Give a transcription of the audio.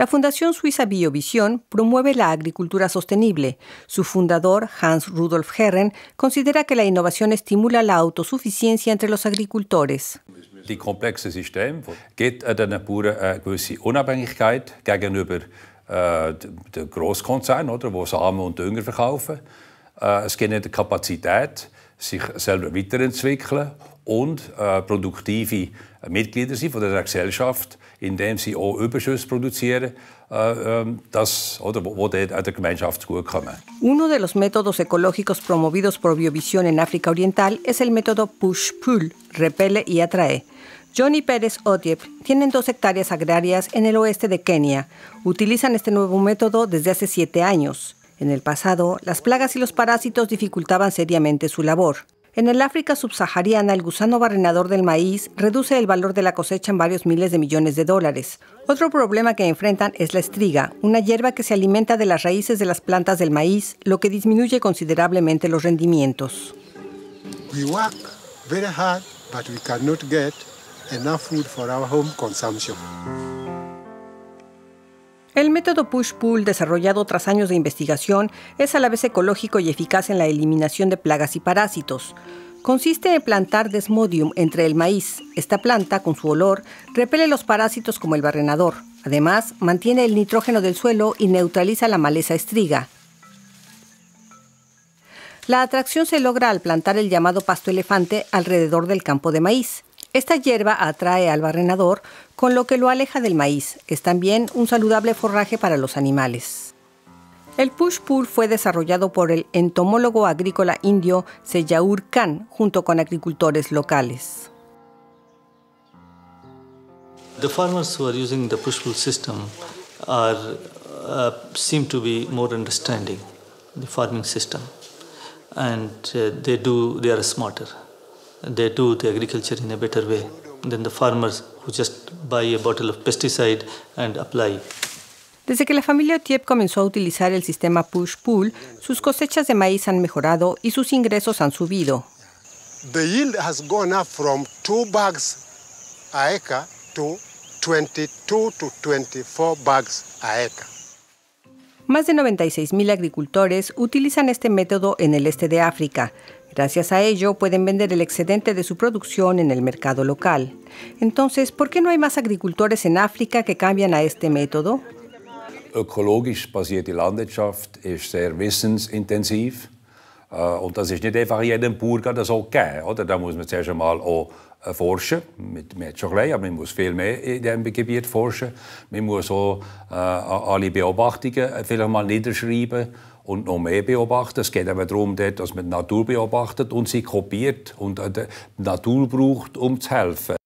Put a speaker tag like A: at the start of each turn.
A: La Fundación Suiza Biovisión promueve la agricultura sostenible. Su fundador, Hans Rudolf Herren, considera que la innovación estimula la autosuficiencia entre los agricultores.
B: Die komplexe systeem geht a los agricultores gewisse Unabhängigkeit gegenüber äh, den Grosskonzernen, oder, die Samen und Dünger verkaufen. Äh, es gibt capacidad die Kapazität, sich selber weiterentwickeln und äh, produktive von der Gesellschaft, indem sie äh, ähm, das, oder, wo, der Gemeinschaft Uno
A: de los métodos ecológicos promovidos por Biovisión en África Oriental es el método push-pull, repele y atrae. Johnny Pérez Otiep tienen dos hectáreas agrarias en el oeste de Kenia. Utilizan este nuevo método desde hace siete años. En el pasado, las plagas y los parásitos dificultaban seriamente su labor. En el África subsahariana, el gusano barrenador del maíz reduce el valor de la cosecha en varios miles de millones de dólares. Otro problema que enfrentan es la estriga, una hierba que se alimenta de las raíces de las plantas del maíz, lo que disminuye considerablemente los rendimientos. El método push-pull desarrollado tras años de investigación es a la vez ecológico y eficaz en la eliminación de plagas y parásitos. Consiste en plantar desmodium entre el maíz. Esta planta, con su olor, repele los parásitos como el barrenador. Además, mantiene el nitrógeno del suelo y neutraliza la maleza estriga. La atracción se logra al plantar el llamado pasto elefante alrededor del campo de maíz. Esta hierba atrae al barrenador, con lo que lo aleja del maíz. Es también un saludable forraje para los animales. El push-pull fue desarrollado por el entomólogo agrícola indio Seyaur Khan junto con agricultores locales.
C: The farmers who are using the push-pull system are, uh, seem to be more understanding the farming system, and uh, they do they are smarter they do the agriculture in a better way than the farmers who just buy a bottle of pesticide and apply.
A: Desde que la familia Otiep comenzó a utilizar el sistema push-pull, sus cosechas de maíz han mejorado y sus ingresos han subido.
D: The yield has gone up from 2 bags a acre to 22 to 24 bags a acre.
A: Más de 96.000 agricultores utilizan este método en el este de África, Gracias a ello pueden vender el excedente de su producción en el mercado local. Entonces, ¿por qué no hay más agricultores en África que cambian a este método?
B: Ökologisch basierte Landwirtschaft ist sehr wissensintensiv. Äh, und das ist nicht einfach jedem Bauer das so geben. Oder? Da muss man zuerst einmal auch äh, forschen. Man hat schon gleich, aber man muss viel mehr in diesem Gebiet forschen. Man muss auch äh, alle Beobachtungen vielleicht mal niederschreiben und noch mehr beobachtet. Es geht aber darum, dass man die Natur beobachtet und sie kopiert und die Natur braucht, um zu helfen.